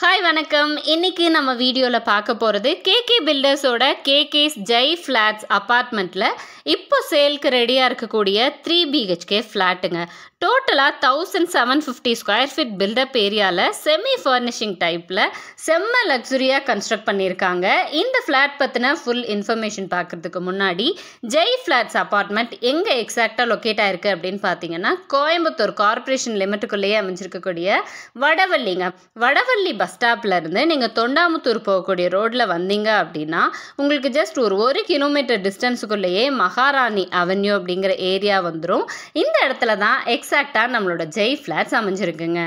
hi வணக்கம் இன்னைக்கு நம்ம வீடியோவில் பார்க்க போகிறது கேகே பில்டர்ஸோட கேகேஸ் ஜெய் ஃப்ளாட்ஸ் அப்பார்ட்மெண்ட்டில் இப்போ சேலுக்கு ரெடியாக இருக்கக்கூடிய த்ரீ பிஹெச்கே ஃப்ளாட்டுங்க டோட்டலாக thousand seven fifty square feet built up ஏரியாவில் செமி ஃபர்னிஷிங் டைப்பில் செம்ம லக்ஸுரியாக கன்ஸ்ட்ரக்ட் பண்ணியிருக்காங்க இந்த ஃப்ளாட் பற்றின ஃபுல் இன்ஃபர்மேஷன் பார்க்குறதுக்கு முன்னாடி ஜெய் ஃப்ளாட்ஸ் அப்பார்ட்மெண்ட் எங்கே எக்ஸாக்டாக லொக்கேட் ஆயிருக்கு அப்படின்னு பார்த்தீங்கன்னா கோயம்புத்தூர் கார்பரேஷன் லிமிட்டுக்குள்ளேயே அமைஞ்சிருக்கக்கூடிய வடவள்ளிங்க வடவள்ளி பஸ் பஸ் இருந்து நீங்கள் தொண்டாமுத்தூர் போகக்கூடிய ரோட்டில் வந்தீங்க அப்படின்னா உங்களுக்கு ஜஸ்ட் ஒரு ஒரு கிலோமீட்டர் டிஸ்டன்ஸுக்குள்ளேயே மகாராணி அவென்யூ அப்படிங்கிற ஏரியா வந்துடும் இந்த இடத்துல தான் எக்ஸாக்டாக நம்மளோட ஜெய் ஃப்ளாட்ஸ் அமைஞ்சிருக்குங்க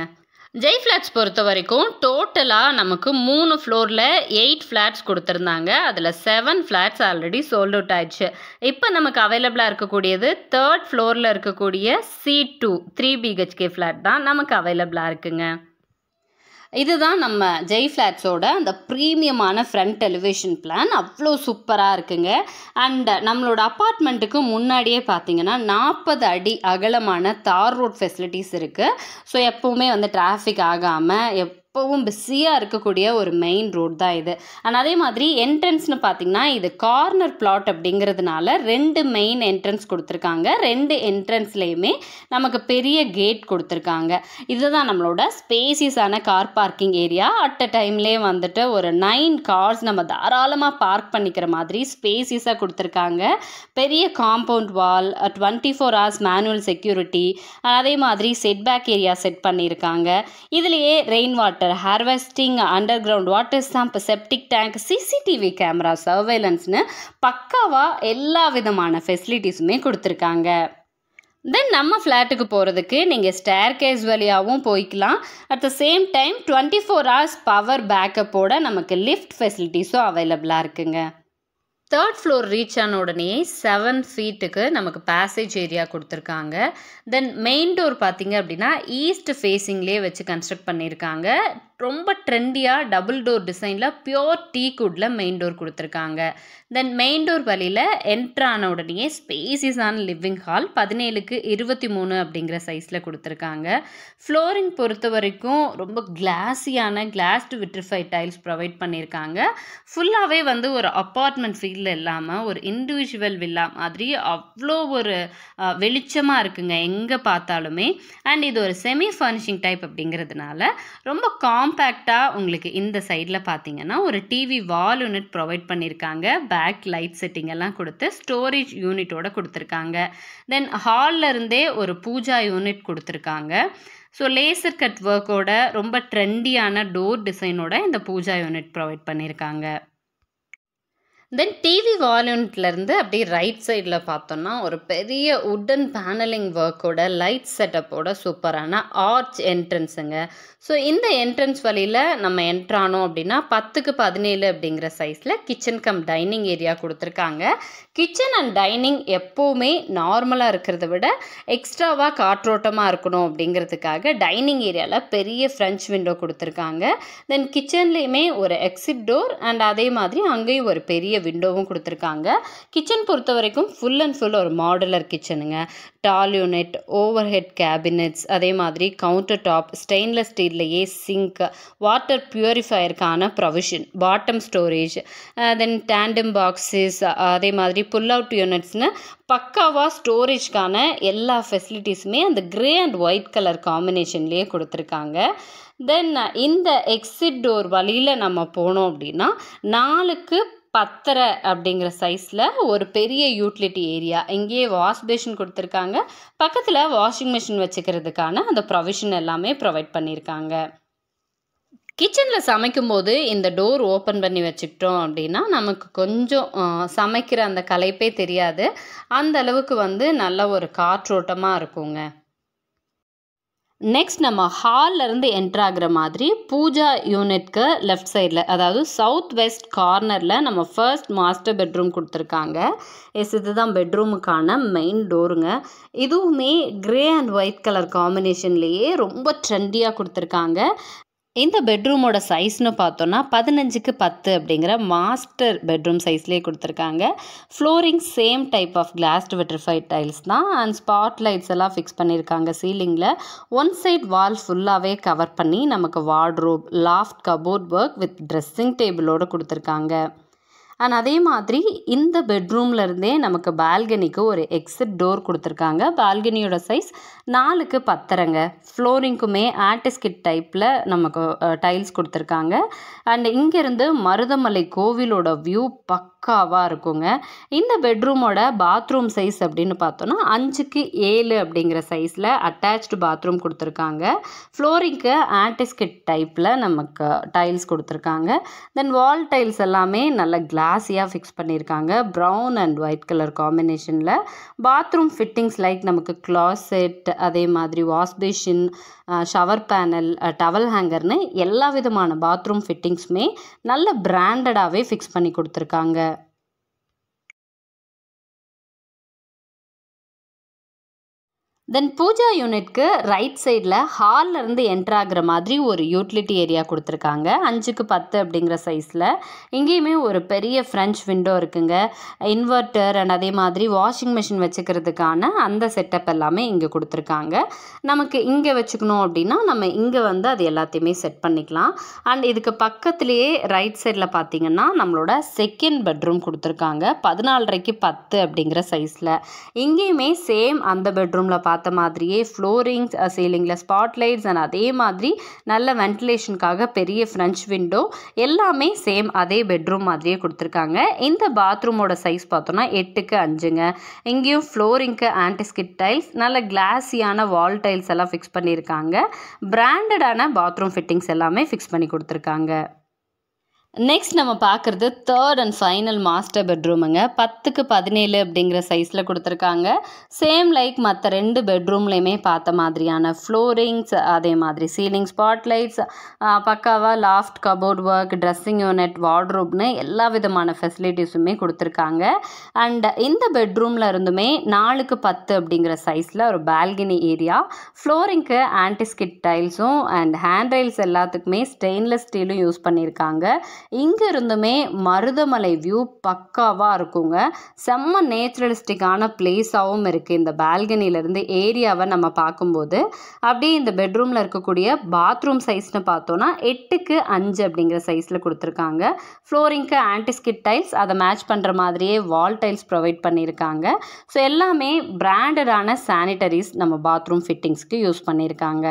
ஜெய் ஃப்ளாட்ஸ் பொறுத்த வரைக்கும் டோட்டலாக நமக்கு மூணு ஃப்ளோரில் எயிட் ஃப்ளாட்ஸ் கொடுத்துருந்தாங்க அதில் seven flats already sold out ஆயிடுச்சு இப்போ நமக்கு அவைலபிளாக இருக்கக்கூடியது தேர்ட் ஃப்ளோரில் இருக்கக்கூடிய C two three BHK flat தான் நமக்கு அவைலபிளாக இருக்குங்க இதுதான் நம்ம ஜெய் ஃப்ளாட்ஸோட அந்த ப்ரீமியமான ஃப்ரண்ட் டெலிவிஷன் பிளான் அவ்வளோ சூப்பராக இருக்குங்க அண்ட் நம்மளோட அப்பார்ட்மெண்ட்டுக்கு முன்னாடியே பார்த்தீங்கன்னா நாற்பது அடி அகலமான தார் ரோட் ஃபெசிலிட்டிஸ் இருக்குது ஸோ எப்போவுமே வந்து டிராஃபிக் ஆகாமல் எப் எப்பவும் பிஸியாக இருக்கக்கூடிய ஒரு மெயின் ரோட் தான் இது ஆனால் அதே மாதிரி என்ட்ரன்ஸ்னு பார்த்தீங்கன்னா இது கார்னர் பிளாட் அப்படிங்கிறதுனால ரெண்டு மெயின் என்ட்ரன்ஸ் கொடுத்துருக்காங்க ரெண்டு என்ட்ரன்ஸ்லேயுமே நமக்கு பெரிய கேட் கொடுத்துருக்காங்க இதுதான் நம்மளோட ஸ்பேசியஸான car parking area at a டைம்லேயே வந்துட்டு ஒரு நைன் கார்ஸ் நம்ம தாராளமாக பார்க் பண்ணிக்கிற மாதிரி ஸ்பேசியஸாக கொடுத்துருக்காங்க பெரிய compound wall twenty four hours manual security அதே மாதிரி செட் பேக் ஏரியா செட் பண்ணியிருக்காங்க இதுலேயே rain water water harvesting underground water stamp septic tank CCTV camera சர்வைலன்ஸ்னு பக்காவாக எல்லா விதமான ஃபெசிலிட்டிஸுமே கொடுத்துருக்காங்க தென் நம்ம ஃப்ளாட்டுக்கு போகிறதுக்கு நீங்கள் ஸ்டேர் கேஸ் வழியாகவும் போய்க்கலாம் at the same time twenty four hours power பேக்கப்போட நமக்கு லிஃப்ட் ஃபெசிலிட்டிஸும் அவைலபிளாக இருக்குங்க தேர்ட் ஃப்ளோர் ரீச் ஆன உடனே செவன் ஃபீட்டுக்கு நமக்கு பேசேஜ் ஏரியா கொடுத்துருக்காங்க தென் மெயின் டோர் பார்த்தீங்க அப்படின்னா ஈஸ்ட் ஃபேஸிங்லேயே வச்சு கன்ஸ்ட்ரக்ட் பண்ணியிருக்காங்க ரொம்ப ட்ரெண்டியாக டபுள் டோர் டிசைனில் பியோர் டீ குட்டில் மெயின் டோர் கொடுத்துருக்காங்க தென் மெயின் டோர் வழியில் என்ட்ரான ஸ்பேசிஸ் ஸ்பேசிஸான லிவிங் ஹால் பதினேழுக்கு இருபத்தி மூணு அப்படிங்கிற சைஸில் கொடுத்துருக்காங்க ஃப்ளோரிங் பொறுத்த வரைக்கும் ரொம்ப கிளாஸியான கிளாஸ்டு விட்ரிஃபைட் டைல்ஸ் ப்ரொவைட் பண்ணியிருக்காங்க ஃபுல்லாகவே வந்து ஒரு அப்பார்ட்மெண்ட் ஃபீல்டில் இல்லாமல் ஒரு இண்டிவிஜுவல் வில்லா மாதிரி அவ்வளோ ஒரு வெளிச்சமாக இருக்குங்க எங்கே பார்த்தாலுமே அண்ட் இது ஒரு செமி ஃபர்னிஷிங் டைப் அப்படிங்கிறதுனால ரொம்ப காம் காம்பேக்டாக உங்களுக்கு இந்த சைடில் பார்த்தீங்கன்னா ஒரு டிவி வால் யூனிட் ப்ரொவைட் பண்ணியிருக்காங்க பேக் லைட் செட்டிங் எல்லாம் கொடுத்து ஸ்டோரேஜ் யூனிட்டோட கொடுத்துருக்காங்க தென் ஹாலில் இருந்தே ஒரு பூஜா யூனிட் கொடுத்துருக்காங்க ஸோ லேசர் கட் ஒர்க்கோட ரொம்ப ட்ரெண்டியான டோர் டிசைனோட இந்த பூஜா யூனிட் ப்ரொவைட் பண்ணியிருக்காங்க தென் டிவி வால்யூன்ட்லேருந்து அப்படியே ரைட் சைடில் பார்த்தோம்னா ஒரு பெரிய உட்டன் பேனலிங் ஒர்க்கோட லைட் செட்டப்போட சூப்பரான ஆர்ச் என்ட்ரன்ஸுங்க ஸோ இந்த என்ட்ரன்ஸ் வழியில் நம்ம என்ட்ரானோம் அப்படின்னா பத்துக்கு பதினேழு அப்படிங்கிற சைஸில் கிச்சன் கம் டைனிங் ஏரியா கொடுத்துருக்காங்க கிச்சன் அண்ட் டைனிங் எப்போவுமே நார்மலாக இருக்கிறத விட எக்ஸ்ட்ராவாக காற்றோட்டமாக இருக்கணும் அப்படிங்கிறதுக்காக டைனிங் ஏரியாவில் பெரிய ஃப்ரெஞ்ச் விண்டோ கொடுத்துருக்காங்க தென் கிச்சன்லேயுமே ஒரு எக்ஸிட் டோர் அண்ட் அதே மாதிரி அங்கேயும் ஒரு பெரிய விண்டோவும் கொடுத்துருக்காங்க கிச்சன் பொறுத்த வரைக்கும் ஃபுல் அண்ட் ஃபுல் ஒரு மாடுலர் கிச்சனுங்க tall unit overhead cabinets அதே மாதிரி கவுண்டர் டாப் ஸ்டெயின்லெஸ் ஸ்டீல்லையே சிங்க் வாட்டர் பியூரிஃபயருக்கான provision bottom storage then tandem boxes அதே மாதிரி புல் அவுட் யூனிட்ஸ்னு பக்காவாக ஸ்டோரேஜ்க்கான எல்லா ஃபெசிலிட்டிஸுமே அந்த க்ரே அண்ட் ஒயிட் கலர் காம்பினேஷன்லேயே கொடுத்துருக்காங்க தென் இந்த எக்ஸிட் டோர் வழியில் நம்ம போனோம் அப்படின்னா நாலுக்கு பத்தரை அப்படிங்கிற சைஸில் ஒரு பெரிய யூட்டிலிட்டி ஏரியா இங்கேயே வாஷ் பேஷின் கொடுத்துருக்காங்க பக்கத்தில் வாஷிங் மிஷின் வச்சுக்கிறதுக்கான அந்த ப்ரொவிஷன் எல்லாமே ப்ரொவைட் பண்ணியிருக்காங்க கிச்சனில் சமைக்கும்போது இந்த டோர் ஓப்பன் பண்ணி வச்சுக்கிட்டோம் அப்படின்னா நமக்கு கொஞ்சம் சமைக்கிற அந்த கலைப்பே தெரியாது அந்த அளவுக்கு வந்து நல்ல ஒரு காற்றோட்டமாக இருக்குங்க நெக்ஸ்ட் நம்ம ஹால்லேருந்து என்ட்ராகிற மாதிரி பூஜா யூனிட்க்கு லெஃப்ட் சைடில் அதாவது சவுத் வெஸ்ட் கார்னரில் நம்ம ஃபர்ஸ்ட் மாஸ்டர் பெட்ரூம் கொடுத்துருக்காங்க எஸ் இதுதான் பெட்ரூமுக்கான மெயின் டோருங்க இதுவுமே க்ரே அண்ட் ஒயிட் கலர் காம்பினேஷன்லேயே ரொம்ப ட்ரெண்டியாக கொடுத்துருக்காங்க இந்த பெட்ரூமோட சைஸ்னு பார்த்தோன்னா பதினஞ்சுக்கு பத்து அப்படிங்கிற மாஸ்டர் பெட்ரூம் சைஸ்லேயே கொடுத்துருக்காங்க flooring same type of glazed vitrified tiles தான் அண்ட் ஸ்பாட் லைட்ஸ் எல்லாம் ஃபிக்ஸ் பண்ணியிருக்காங்க சீலிங்கில் ஒன் சைட் வால் ஃபுல்லாகவே கவர் பண்ணி நமக்கு wardrobe loft cupboard work with dressing டேபிளோடு கொடுத்துருக்காங்க அண்ட் அதே மாதிரி இந்த பெட்ரூம்லேருந்தே இருந்தே நமக்கு பால்கனிக்கு ஒரு எக்ஸிட் டோர் கொடுத்துருக்காங்க பால்கனியோட சைஸ் நாலுக்கு பத்தரைங்க ஃப்ளோரிங்க்குமே ஆட்டிஸ்கிட் டைப்பில் நமக்கு டைல்ஸ் கொடுத்துருக்காங்க அண்ட் இங்கேருந்து மருதமலை கோவிலோட வியூ பக் பக்காவாக இருக்குங்க இந்த பெட்ரூமோட பாத்ரூம் சைஸ் அப்படின்னு பார்த்தோன்னா அஞ்சுக்கு ஏழு அப்படிங்கிற சைஸில் அட்டாச்சு பாத்ரூம் கொடுத்துருக்காங்க ஃப்ளோரிங்க்கு ஆன்டிஸ்கிட் டைப்பில் நமக்கு டைல்ஸ் கொடுத்துருக்காங்க தென் வால் டைல்ஸ் எல்லாமே நல்ல கிளாஸியாக ஃபிக்ஸ் பண்ணியிருக்காங்க ப்ரௌன் அண்ட் ஒயிட் கலர் காம்பினேஷனில் பாத்ரூம் ஃபிட்டிங்ஸ் லைக் நமக்கு கிளாசெட் அதே மாதிரி வாஷ்பேஷின் ஷவர் பேனல் டவல் ஹேங்கர்னு எல்லா விதமான பாத்ரூம் ஃபிட்டிங்ஸுமே நல்ல பிராண்டடாகவே ஃபிக்ஸ் பண்ணி கொடுத்துருக்காங்க தென் பூஜா யூனிட்க்கு ரைட் சைடில் ஹாலில் இருந்து என்ட்ராகிற மாதிரி ஒரு யூட்டிலிட்டி ஏரியா கொடுத்துருக்காங்க அஞ்சுக்கு பத்து அப்படிங்கிற சைஸில் இங்கேயுமே ஒரு பெரிய ஃப்ரெஞ்ச் விண்டோ இருக்குங்க இன்வெர்ட்டர் அண்ட் அதே மாதிரி வாஷிங் மிஷின் வச்சுக்கிறதுக்கான அந்த செட்டப் எல்லாமே இங்கே கொடுத்துருக்காங்க நமக்கு இங்கே வச்சுக்கணும் அப்படின்னா நம்ம இங்கே வந்து அது எல்லாத்தையுமே செட் பண்ணிக்கலாம் அண்ட் இதுக்கு பக்கத்துலேயே ரைட் சைடில் பார்த்தீங்கன்னா நம்மளோட செகண்ட் பெட்ரூம் கொடுத்துருக்காங்க பதினாலரைக்கு பத்து அப்படிங்கிற சைஸில் இங்கேயுமே சேம் அந்த பெட்ரூமில் பார்த்து பார்த்த மாதிரியே ஃப்ளோரிங்ஸ் சீலிங்கில் ஸ்பாட் லைட்ஸ் அண்ட் அதே மாதிரி நல்ல வென்டிலேஷனுக்காக பெரிய ஃப்ரெஞ்ச் விண்டோ எல்லாமே சேம் அதே பெட்ரூம் மாதிரியே கொடுத்துருக்காங்க இந்த பாத்ரூமோட சைஸ் பார்த்தோன்னா எட்டுக்கு அஞ்சுங்க இங்கேயும் ஃப்ளோரிங்க்கு ஆன்டிஸ்கிட் டைல்ஸ் நல்ல கிளாஸியான வால் டைல்ஸ் எல்லாம் ஃபிக்ஸ் பண்ணியிருக்காங்க பிராண்டடான பாத்ரூம் ஃபிட்டிங்ஸ் எல்லாமே ஃபிக்ஸ் பண்ணி கொடுத்துருக்காங்க நெக்ஸ்ட் நம்ம பார்க்குறது தேர்ட் அண்ட் ஃபைனல் மாஸ்டர் பெட்ரூமுங்க பத்துக்கு பதினேழு அப்படிங்கிற சைஸில் கொடுத்துருக்காங்க சேம் லைக் மற்ற ரெண்டு பெட்ரூம்லேயுமே பார்த்த மாதிரியான ஃப்ளோரிங்ஸ் அதே மாதிரி சீலிங் ஸ்பாட்லைட்ஸ் பக்காவாக loft cupboard work dressing unit வார்ட்ரூப்னு எல்லா விதமான ஃபெசிலிட்டிஸுமே கொடுத்துருக்காங்க அண்ட் இந்த பெட்ரூமில் இருந்துமே நாலுக்கு பத்து அப்படிங்கிற சைஸில் ஒரு பால்கனி ஏரியா ஃப்ளோரிங்க்கு ஆன்டிஸ்கிட் டைல்ஸும் அண்ட் ஹேண்ட் ரைல்ஸ் எல்லாத்துக்குமே ஸ்டெயின்லெஸ் ஸ்டீலும் யூஸ் பண்ணியிருக்காங்க இங்கிருந்துமே மருதமலை வியூ பக்காவாக இருக்குங்க செம்ம நேச்சுரலிஸ்டிக்கான பிளேஸாகவும் இருக்குது இந்த பால்கனிலேருந்து ஏரியாவை நம்ம பார்க்கும்போது அப்படியே இந்த பெட்ரூமில் இருக்கக்கூடிய பாத்ரூம் சைஸ்னு பார்த்தோன்னா எட்டுக்கு அஞ்சு அப்படிங்கிற சைஸில் கொடுத்துருக்காங்க ஃப்ளோரிங்க்கு ஆன்டிஸ்கிட் டைல்ஸ் அதை மேட்ச் பண்ணுற மாதிரியே வால் டைல்ஸ் ப்ரொவைட் பண்ணியிருக்காங்க ஸோ எல்லாமே பிராண்டடான சானிட்டரிஸ் நம்ம பாத்ரூம் ஃபிட்டிங்ஸ்க்கு யூஸ் பண்ணியிருக்காங்க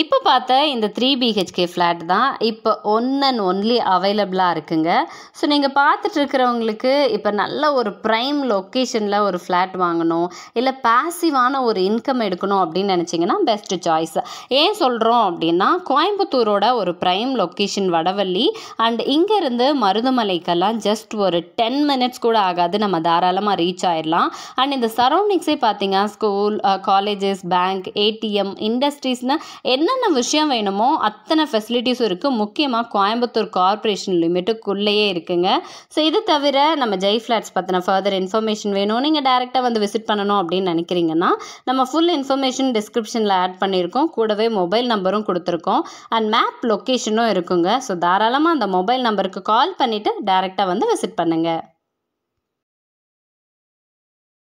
இப்போ பார்த்த இந்த த்ரீ பிஹெச்கே ஃப்ளாட் தான் இப்போ ஒன் அண்ட் ஒன்லி அவைலபிளாக இருக்குங்க ஸோ நீங்கள் பார்த்துட்டு இப்போ நல்ல ஒரு ப்ரைம் லொக்கேஷனில் ஒரு ஃப்ளாட் வாங்கணும் இல்லை பேசிவான ஒரு இன்கம் எடுக்கணும் அப்படின்னு நினச்சிங்கன்னா பெஸ்ட்டு சாய்ஸ் ஏன் சொல்கிறோம் அப்படின்னா கோயம்புத்தூரோட ஒரு ப்ரைம் லொக்கேஷன் வடவள்ளி அண்ட் இங்கேருந்து மருதுமலைக்கெல்லாம் ஜஸ்ட் ஒரு டென் மினிட்ஸ் கூட ஆகாது நம்ம தாராளமாக ரீச் ஆயிடலாம் அண்ட் இந்த சரௌண்டிங்ஸே பார்த்தீங்கன்னா ஸ்கூல் காலேஜஸ் பேங்க் ஏடிஎம் இண்டஸ்ட்ரீஸ்னால் என்னென்ன விஷயம் வேணுமோ அத்தனை ஃபெசிலிட்டிஸும் இருக்குது முக்கியமாக கோயம்புத்தூர் கார்பரேஷன் லிமிட்டுக்குள்ளேயே இருக்குங்க ஸோ இது தவிர நம்ம ஜெய் ஃப்ளாட்ஸ் பற்றின ஃபர்தர் இன்ஃபர்மேஷன் வேணும் நீங்கள் டேரெக்டாக வந்து விசிட் பண்ணணும் அப்படின்னு நினைக்கிறீங்கன்னா நம்ம ஃபுல் இன்ஃபர்மேஷன் டிஸ்கிரிப்ஷனில் ஆட் பண்ணியிருக்கோம் கூடவே மொபைல் நம்பரும் கொடுத்துருக்கோம் அண்ட் மேப் லொக்கேஷனும் இருக்குங்க ஸோ தாராளமாக அந்த மொபைல் நம்பருக்கு கால் பண்ணிவிட்டு டேரெக்டாக வந்து விசிட் பண்ணுங்கள்